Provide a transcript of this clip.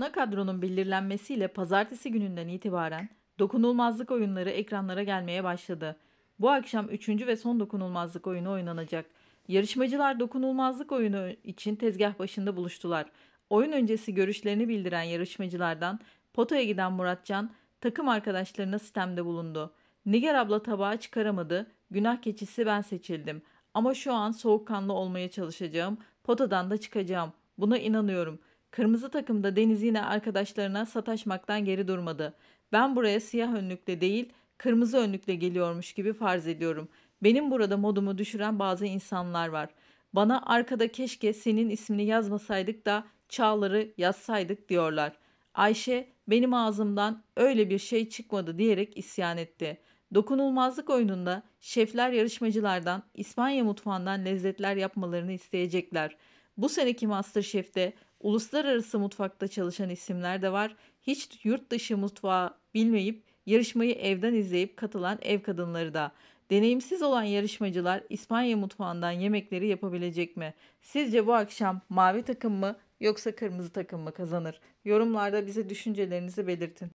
Ana kadronun belirlenmesiyle pazartesi gününden itibaren dokunulmazlık oyunları ekranlara gelmeye başladı. Bu akşam 3. ve son dokunulmazlık oyunu oynanacak. Yarışmacılar dokunulmazlık oyunu için tezgah başında buluştular. Oyun öncesi görüşlerini bildiren yarışmacılardan potaya giden Muratcan takım arkadaşlarına sistemde bulundu. Niger abla tabağı çıkaramadı. Günah keçisi ben seçildim. Ama şu an soğukkanlı olmaya çalışacağım. Potadan da çıkacağım. Buna inanıyorum. Kırmızı takımda Deniz yine arkadaşlarına sataşmaktan geri durmadı. Ben buraya siyah önlükle değil, kırmızı önlükle geliyormuş gibi farz ediyorum. Benim burada modumu düşüren bazı insanlar var. Bana arkada keşke senin ismini yazmasaydık da Çağlar'ı yazsaydık diyorlar. Ayşe benim ağzımdan öyle bir şey çıkmadı diyerek isyan etti. Dokunulmazlık oyununda şefler yarışmacılardan İspanya mutfağından lezzetler yapmalarını isteyecekler. Bu seneki MasterChef'te Uluslararası mutfakta çalışan isimler de var. Hiç yurt dışı mutfağı bilmeyip yarışmayı evden izleyip katılan ev kadınları da. Deneyimsiz olan yarışmacılar İspanya mutfağından yemekleri yapabilecek mi? Sizce bu akşam mavi takım mı yoksa kırmızı takım mı kazanır? Yorumlarda bize düşüncelerinizi belirtin.